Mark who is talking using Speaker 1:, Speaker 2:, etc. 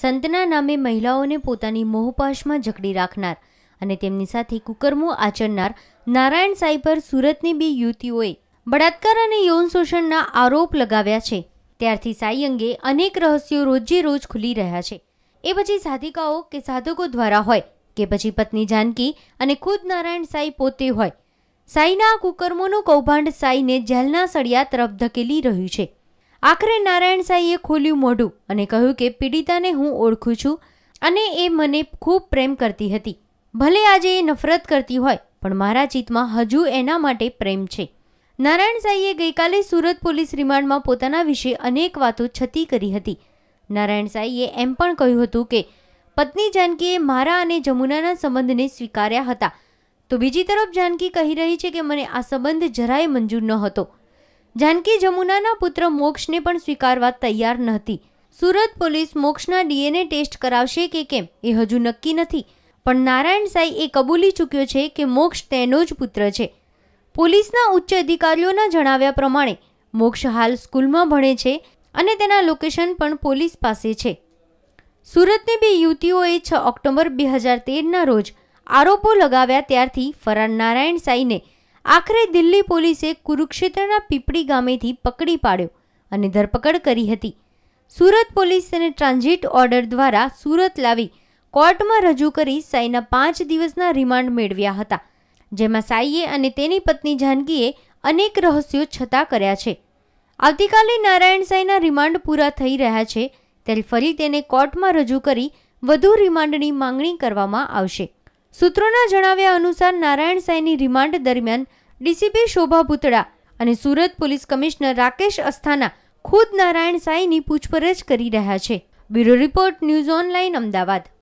Speaker 1: સંતના નામે મહિલાઓને પોતાની મોહપાશમાં જકડી રાખનાર અને તેમની સાથે કુકર્મો આચરનાર નારાયણ સાઈ પર સુરતની બે યુવતીઓએ બળાત્કાર અને યૌન શોષણના આરોપ લગાવ્યા છે ત્યારથી સાઈ અંગે અનેક રહસ્યો રોજે રોજ ખુલી રહ્યા છે એ પછી સાધિકાઓ કે સાધકો દ્વારા હોય કે પછી પત્ની જાનકી અને ખુદ નારાયણ સાઈ પોતે હોય સાઈના કુકર્મોનું કૌભાંડ સાઈને જેલના સળિયા તરફ ધકેલી રહ્યું છે આખરે નારાયણ સાઈએ ખોલ્યું મોઢું અને કહ્યું કે પીડિતાને હું ઓળખું છું અને એ મને ખૂબ પ્રેમ કરતી હતી ભલે આજે એ નફરત કરતી હોય પણ મારા ચિત્તમાં હજુ એના માટે પ્રેમ છે નારાયણ સાઈએ ગઈકાલે સુરત પોલીસ રિમાન્ડમાં પોતાના વિશે અનેક વાતો છતી કરી હતી નારાયણ સાઈએ એમ પણ કહ્યું હતું કે પત્ની જાનકીએ મારા અને જમુનાના સંબંધને સ્વીકાર્યા હતા તો બીજી તરફ જાનકી કહી રહી છે કે મને આ સંબંધ જરાય મંજૂર ન હતો જાનકી જમુનાના પુત્ર મોક્ષને પણ સ્વીકારવા તૈયાર નહોતી સુરત પોલીસ મોક્ષના ડીએનએ ટેસ્ટ કરાવશે કે કેમ એ હજુ નક્કી નથી પણ નારાયણ સાઈ એ કબૂલી ચૂક્યો છે કે મોક્ષ તેનો જ પુત્ર છે પોલીસના ઉચ્ચ અધિકારીઓના જણાવ્યા પ્રમાણે મોક્ષ હાલ સ્કૂલમાં ભણે છે અને તેના લોકેશન પણ પોલીસ પાસે છે સુરતની બે યુવતીઓએ છ ઓક્ટોબર બે હજાર તેરના રોજ આરોપો લગાવ્યા ત્યારથી ફરાર નારાયણ સાઈને આખરે દિલ્હી પોલીસે કુરુક્ષેત્રના પીપળી ગામેથી પકડી પાડ્યો અને ધરપકડ કરી હતી સુરત પોલીસ તેને ટ્રાન્ઝિટ ઓર્ડર દ્વારા સુરત લાવી કોર્ટમાં રજૂ કરી સાઈના પાંચ દિવસના રિમાન્ડ મેળવ્યા હતા જેમાં સાઈએ અને તેની પત્ની જાનકીએ અનેક રહસ્યો છતાં કર્યા છે આવતીકાલે નારાયણ સાઈના રિમાન્ડ પૂરા થઈ રહ્યા છે ત્યારે ફરી તેને કોર્ટમાં રજૂ કરી વધુ રિમાન્ડની માંગણી કરવામાં આવશે સૂત્રોના જણાવ્યા અનુસાર નારાયણ સાંઈની રિમાન્ડ દરમિયાન ડીસીપી શોભા ભૂતડા અને સુરત પોલીસ કમિશનર રાકેશ અસ્થાના ખુદ નારાયણ સાંઈની પૂછપરછ કરી રહ્યા છે bureau report news online Ahmedabad